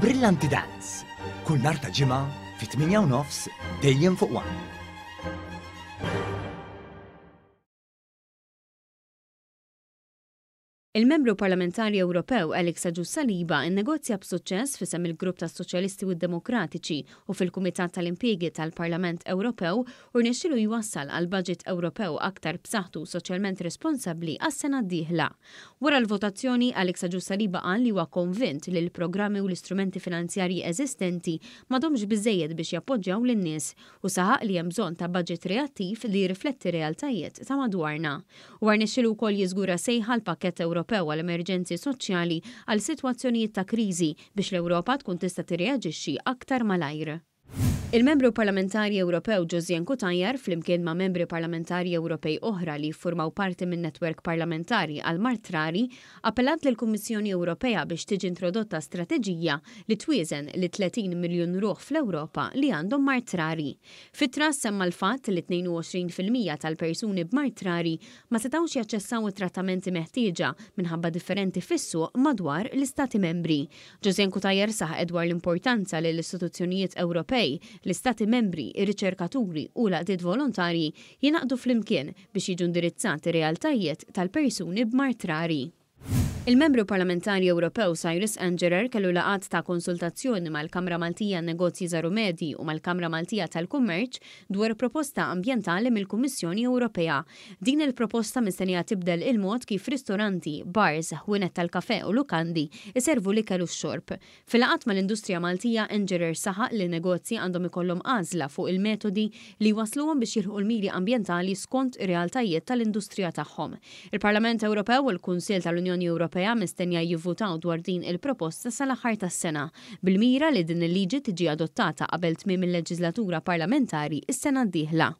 Brillanti Dance. Kull nar ta' ġimgħa fit-8 dejjem fuq 1. Il-membru parlamentari Ewropew Alex Ġussaliba Saliba innegozja b'suċċess fisem il-grupp ta' Soċjalisti u Demokratiċi u fil-Kumitat tal-Impjegi tal-Parlament Ewropew u rnexxilu jwassal għal budget Ewropew aktar b'saħħtu soċjalment responsabbli għas-sena d-dieħla. Wara l-votazzjoni Alex Ġussaliba Saliba qal li huwa konvint li l-programmi u l-istrumenti finanzjarji eżistenti m'għadhomx biżejjed biex jappoġġjaw lin-nies u saħaq li hemm bżonn ta' budget reattiv li jirrifletti realtajiet ta' madwarna. War nexxilu wkoll jiżgura sejħa l-pakket Ewropew Ewropew għal emerġenzi soċjali għal sitwazzjonijiet ta' kriżi biex l-Ewropa tkun tista' tirreaġixxi aktar malajr. Il-membru parlamentari Ewropew Josien Kutajjar flimkien ma' membri parlamentari Ewropej oħra li formaw parti minn netwerk parlamentari għal martrari appellat lill kummissjoni Ewropea biex tiġi introdotta strateġija li twieżen li 30 miljun ruħ fl-Ewropa li għandhom martrari. Fit-tras semma l-fatt li 22% tal-persuni b'martrari ma setawx jaċċessaw it-trattamenti meħtieġa minħabba differenti fissu madwar l-Istati membri. Josien Kutajjar saħ edwar l-importanza li l-istituzzjonijiet Ewropej L-istati membri, il riċerkaturi u l l-għadid volontarji jinaqdu flimkien biex jiġu indirizzati realtajiet tal-persuni b'martrari. Il-membru parlamentari Ewropew Cyrus Angerer kellu laqat ta' konsultazzjoni mal-Kamra Maltija Negozji Zaru Medi u mal-Kamra Maltija tal-Kummerċ dwar proposta ambientali mill-Kummissjoni Ewropea. Din il-proposta mistennija tibdel il-mod kif ristoranti, bars, winet tal-kafe u lukandi iservu li kellu xorb. Fil-laqat mal-Industrija Maltija Angerer saħaq li negozji għandhom ikollhom għażla fuq il-metodi li wasluhom biex jilħu l-miri ambientali skont ir-realtajiet tal-industrija tagħhom. Il-Parlament Ewropew u l-Kunsil tal-Unjoni Ewropea Ewropea mistenja jivvutaw dwar din il-proposta sal-aħħar tas-sena bil-mira li din il-liġi tiġi adottata qabel tmiem il-leġislatura parlamentari is-sena d-dieħla.